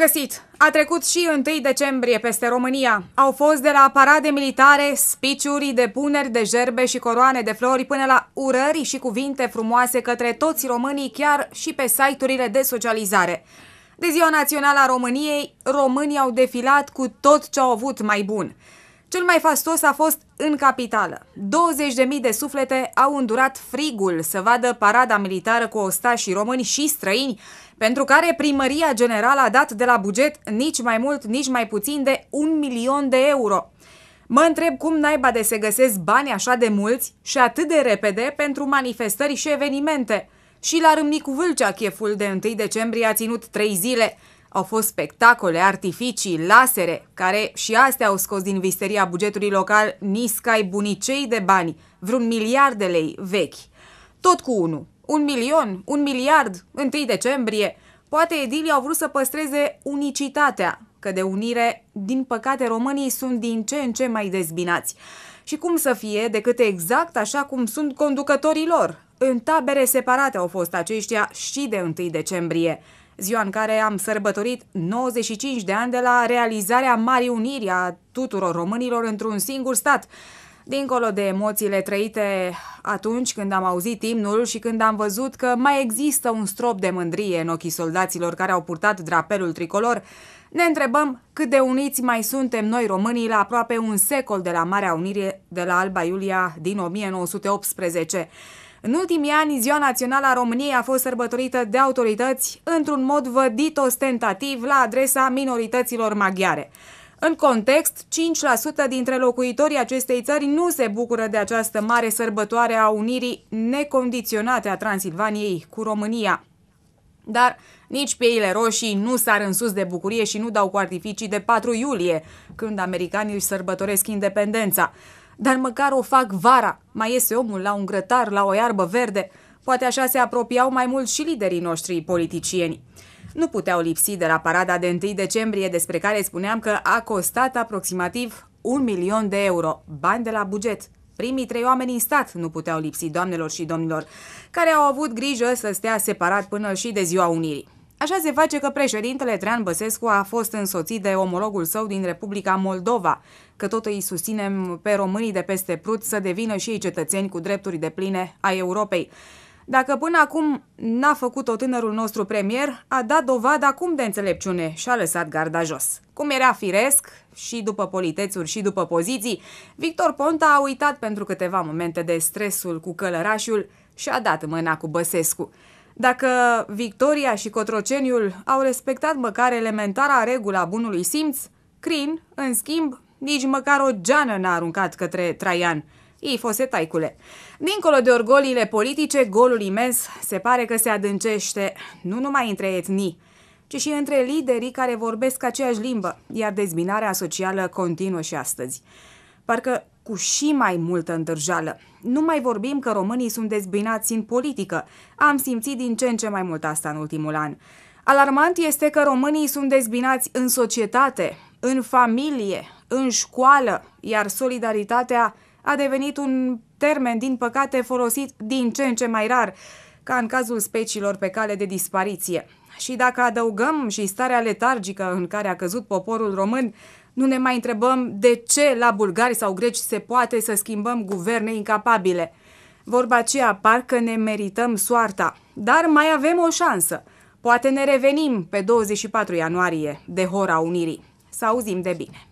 găsit! A trecut și 1 decembrie peste România. Au fost de la parade militare, spiciuri, depuneri de gerbe și coroane de flori până la urări și cuvinte frumoase către toți românii, chiar și pe site-urile de socializare. De ziua națională a României, românii au defilat cu tot ce au avut mai bun. Cel mai fastos a fost în capitală. 20.000 de suflete au îndurat frigul să vadă parada militară cu ostașii români și străini, pentru care primăria generală a dat de la buget nici mai mult, nici mai puțin de un milion de euro. Mă întreb cum naiba de se găsesc bani așa de mulți și atât de repede pentru manifestări și evenimente. Și la Râmnicu Vâlcea, cheful de 1 decembrie a ținut trei zile. Au fost spectacole, artificii, lasere, care și astea au scos din visteria bugetului local niscai bunicei de bani, vreun miliard de lei vechi. Tot cu unul. Un milion, un miliard, 1 decembrie. Poate edilii au vrut să păstreze unicitatea, că de unire, din păcate, românii sunt din ce în ce mai dezbinați. Și cum să fie decât exact așa cum sunt conducătorii lor? În tabere separate au fost aceștia și de 1 decembrie ziua în care am sărbătorit 95 de ani de la realizarea Marii Uniri a tuturor românilor într-un singur stat. Dincolo de emoțiile trăite atunci când am auzit imnul și când am văzut că mai există un strop de mândrie în ochii soldaților care au purtat drapelul tricolor, ne întrebăm cât de uniți mai suntem noi românii la aproape un secol de la Marea Unire de la Alba Iulia din 1918. În ultimii ani, Ziua Națională a României a fost sărbătorită de autorități într-un mod vădit ostentativ la adresa minorităților maghiare. În context, 5% dintre locuitorii acestei țări nu se bucură de această mare sărbătoare a unirii necondiționate a Transilvaniei cu România. Dar nici pieile roșii nu sar în sus de bucurie și nu dau cu artificii de 4 iulie, când americanii își sărbătoresc independența dar măcar o fac vara. Mai iese omul la un grătar, la o iarbă verde. Poate așa se apropiau mai mult și liderii noștri politicieni. Nu puteau lipsi de la parada de 1 decembrie, despre care spuneam că a costat aproximativ un milion de euro, bani de la buget. Primii trei oameni în stat nu puteau lipsi, doamnelor și domnilor, care au avut grijă să stea separat până și de ziua Unirii. Așa se face că președintele Trean Băsescu a fost însoțit de omologul său din Republica Moldova, că tot îi susținem pe românii de peste Prut să devină și ei cetățeni cu drepturi de pline a Europei. Dacă până acum n-a făcut-o tânărul nostru premier, a dat dovadă acum de înțelepciune și a lăsat garda jos. Cum era firesc, și după politețuri și după poziții, Victor Ponta a uitat pentru câteva momente de stresul cu călărașul și a dat mâna cu Băsescu. Dacă Victoria și Cotroceniul au respectat măcar elementara regula bunului simț, Crin, în schimb, nici măcar o geană n-a aruncat către Traian. Ei fose taicule. Dincolo de orgoliile politice, golul imens se pare că se adâncește nu numai între etnii, ci și între liderii care vorbesc aceeași limbă, iar dezbinarea socială continuă și astăzi. Parcă cu și mai multă îndârjeală. Nu mai vorbim că românii sunt dezbinați în politică. Am simțit din ce în ce mai mult asta în ultimul an. Alarmant este că românii sunt dezbinați în societate, în familie, în școală, iar solidaritatea a devenit un termen, din păcate, folosit din ce în ce mai rar, ca în cazul speciilor pe cale de dispariție. Și dacă adăugăm și starea letargică în care a căzut poporul român, nu ne mai întrebăm de ce la bulgari sau greci se poate să schimbăm guverne incapabile. Vorba aceea, parcă ne merităm soarta, dar mai avem o șansă. Poate ne revenim pe 24 ianuarie de Hora Unirii. Să auzim de bine!